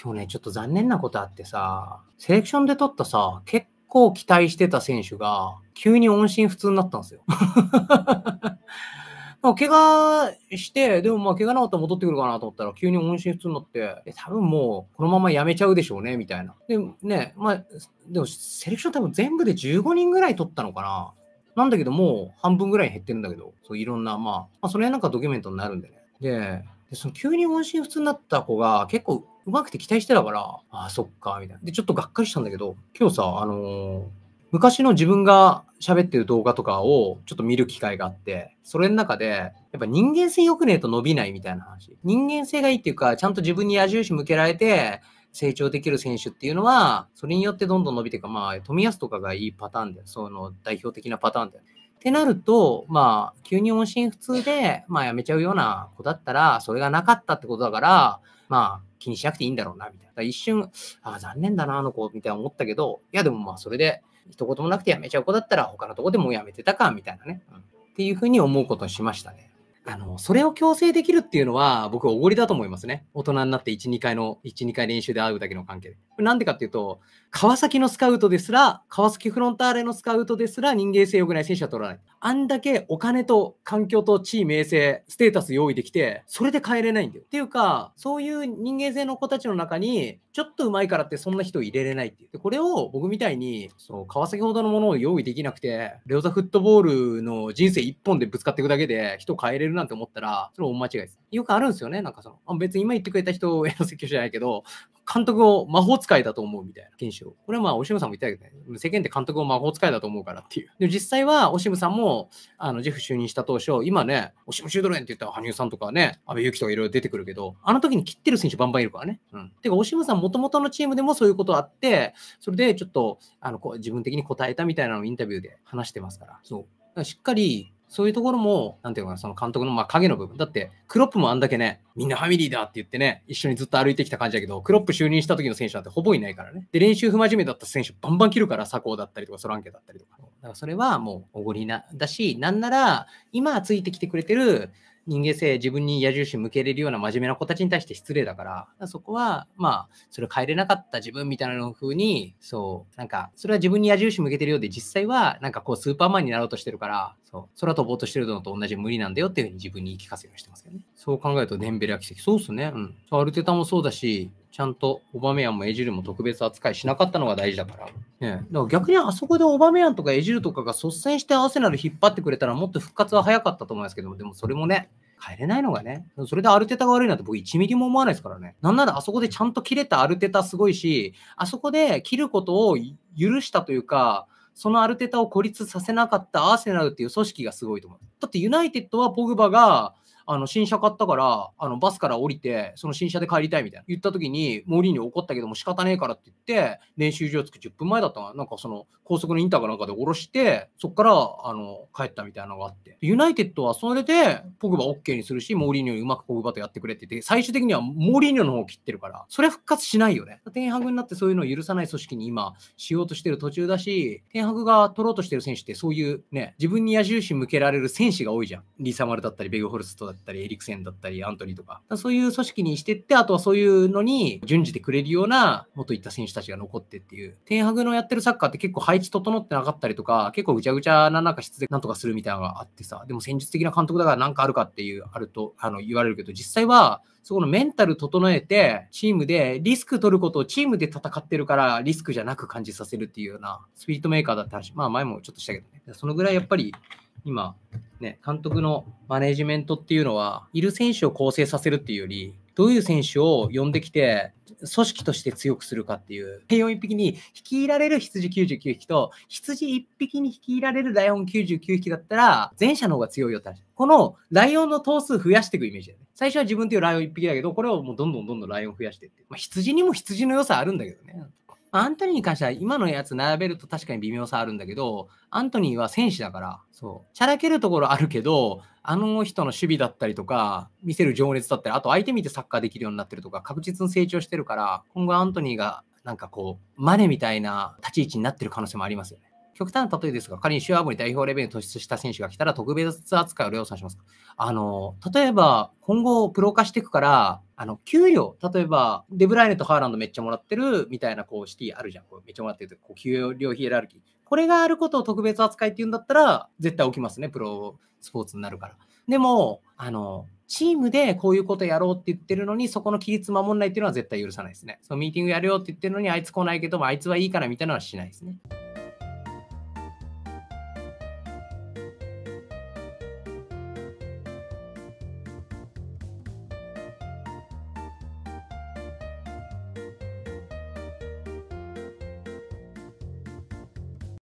今日ね、ちょっと残念なことあってさ、セレクションで取ったさ、結構期待してた選手が、急に音信不通になったんですよ。怪我して、でもまあ怪我なかったら戻ってくるかなと思ったら、急に音信不通になって、多分もうこのままやめちゃうでしょうね、みたいな。で、ね、まあ、でもセレクション多分全部で15人ぐらい取ったのかな。なんだけど、もう半分ぐらい減ってるんだけど、そういろんな、まあ、まあ、それなんかドキュメントになるんでね。で、でその急に音信不通になった子が結構うまくて期待してたから、ああ、そっか、みたいな。で、ちょっとがっかりしたんだけど、今日さ、あのー昔の自分が喋ってる動画とかをちょっと見る機会があって、それの中で、やっぱ人間性良くねえと伸びないみたいな話。人間性がいいっていうか、ちゃんと自分に矢印向けられて、成長できる選手っていうのは、それによってどんどん伸びていく。まあ、富安とかがいいパターンで、その代表的なパターンで。ってなると、まあ、急に音信不通で、まあ、やめちゃうような子だったら、それがなかったってことだから、まあ、気にしなくていいんだろうな、みたいな。一瞬、ああ、残念だな、あの子、みたいな思ったけど、いや、でもまあ、それで、一言もなくて辞めちゃう子だったら、他のとこでもう辞めてたか、みたいなね、うん。っていうふうに思うことにしましたね。あの、それを強制できるっていうのは、僕はおごりだと思いますね。大人になって1、2回の、1、2回練習で会うだけの関係で。これなんでかっていうと、川崎のスカウトですら、川崎フロンターレのスカウトですら人間性良くない選手は取らない。あんだけお金と環境と地位名声、ステータス用意できて、それで変えれないんだよ。っていうか、そういう人間性の子たちの中に、ちょっと上手いからってそんな人入れれないっていう。で、これを僕みたいに、そう、川崎ほどのものを用意できなくて、レオザフットボールの人生一本でぶつかっていくだけで人変えれるなんて思ったら、それは大間違いです。よくあるんですよね。なんかその、あ別に今言ってくれた人への説教じゃないけど、監督を魔法使いだと思うみたいな研修を。これはまあ、オシムさんも言ったけどね、世間って監督を魔法使いだと思うからっていう。で、実際は、オシムさんも、あの、ジェフ就任した当初、今ね、オシムシュードレンって言ったら羽生さんとかね、安部祐希とかいろいろ出てくるけど、あの時に切ってる選手バンバンいるからね。うん。てか、オシムさんもともとのチームでもそういうことあって、それでちょっと、あの、こう自分的に答えたみたいなのをインタビューで話してますから。そう。しっかりそういうところも、なんていうかな、その監督のまあ影の部分。だって、クロップもあんだけね、みんなファミリーだって言ってね、一緒にずっと歩いてきた感じだけど、クロップ就任した時の選手なんてほぼいないからね。で、練習不真面目だった選手バンバン切るから、佐藤だったりとか、ソランケだったりとか。だからそれはもうおごりな、だし、なんなら、今ついてきてくれてる、人間性、自分に矢印向けれるような真面目な子たちに対して失礼だから、からそこは、まあ、それ変えれなかった自分みたいなの風に、そう、なんか、それは自分に矢印向けてるようで、実際は、なんかこう、スーパーマンになろうとしてるから、そう、空飛ぼうとしてるのと同じ無理なんだよっていうふうに自分に言い聞かせるようにしてますよね。そう考えると、デンベレは奇跡。そうっすね。うん。アルテタもそうだし、ちゃんとオバメヤンもエジルも特別扱いしなかったのが大事だから。ね、逆にあそこでオバメヤンとかエジルとかが率先してアーセナル引っ張ってくれたらもっと復活は早かったと思いますけども、でもそれもね、変えれないのがね、それでアルテタが悪いなんて僕1ミリも思わないですからね。なんならあそこでちゃんと切れたアルテタすごいし、あそこで切ることを許したというか、そのアルテタを孤立させなかったアーセナルっていう組織がすごいと思う。だってユナイテッドはポグバがあの、新車買ったから、あの、バスから降りて、その新車で帰りたいみたいな言った時に、モーリーに怒ったけども仕方ねえからって言って、練習場着く10分前だったな、なんかその、高速のインターかなんかで降ろして、そっから、あの、帰ったみたいなのがあって。ユナイテッドはそれで、ポグバ OK にするし、モーリーニョにうまくポグバとやってくれって言って、最終的にはモーリーニョの方を切ってるから、それ復活しないよね。天白になってそういうのを許さない組織に今、しようとしてる途中だし、天白が取ろうとしてる選手ってそういうね、自分に矢印向けられる選手が多いじゃん。リサマルだったり、ベグホルストだっったり、エリクセンだったり、アントニーとか、そういう組織にしてって、あとはそういうのに準じてくれるような、元いった選手たちが残ってっていう、天白のやってるサッカーって結構配置整ってなかったりとか、結構ぐちゃぐちゃななんか質でなんとかするみたいなのがあってさ、でも戦術的な監督だからなんかあるかっていう、あると、あの、言われるけど、実際は、そこのメンタル整えて、チームでリスク取ることをチームで戦ってるから、リスクじゃなく感じさせるっていうような、スピリットメーカーだった話、まあ前もちょっとしたけどね。そのぐらいやっぱり、今、ね、監督のマネジメントっていうのは、いる選手を構成させるっていうより、どういう選手を呼んできて、組織として強くするかっていう、低音1匹に率いられる羊99匹と、羊1匹に率いられるライオン99匹だったら、前者の方が強いよって話。このライオンの頭数増やしていくイメージだよね。最初は自分っていうライオン1匹だけど、これをもうどんどんどんどんライオン増やしていって。まあ、羊にも羊の良さあるんだけどね。アントニーに関しては今のやつ並べると確かに微妙さあるんだけど、アントニーは戦士だから、そう、ちゃらけるところあるけど、あの人の守備だったりとか、見せる情熱だったり、あと相手見てサッカーできるようになってるとか、確実に成長してるから、今後アントニーがなんかこう、マネみたいな立ち位置になってる可能性もありますよね。極端な例えですが、仮に週アブに代表レベルに突出した選手が来たら、特別扱いを量産しますあの、例えば、今後、プロ化していくから、あの、給料、例えば、デブライネとハーランドめっちゃもらってるみたいな、こう、シティあるじゃん。こうめっちゃもらってるこう給料ヒエラルキー。これがあることを特別扱いっていうんだったら、絶対起きますね、プロスポーツになるから。でも、あの、チームでこういうことやろうって言ってるのに、そこの規律守んないっていうのは絶対許さないですね。そのミーティングやるよって言ってるのに、あいつ来ないけども、あいつはいいからみたいなのはしないですね。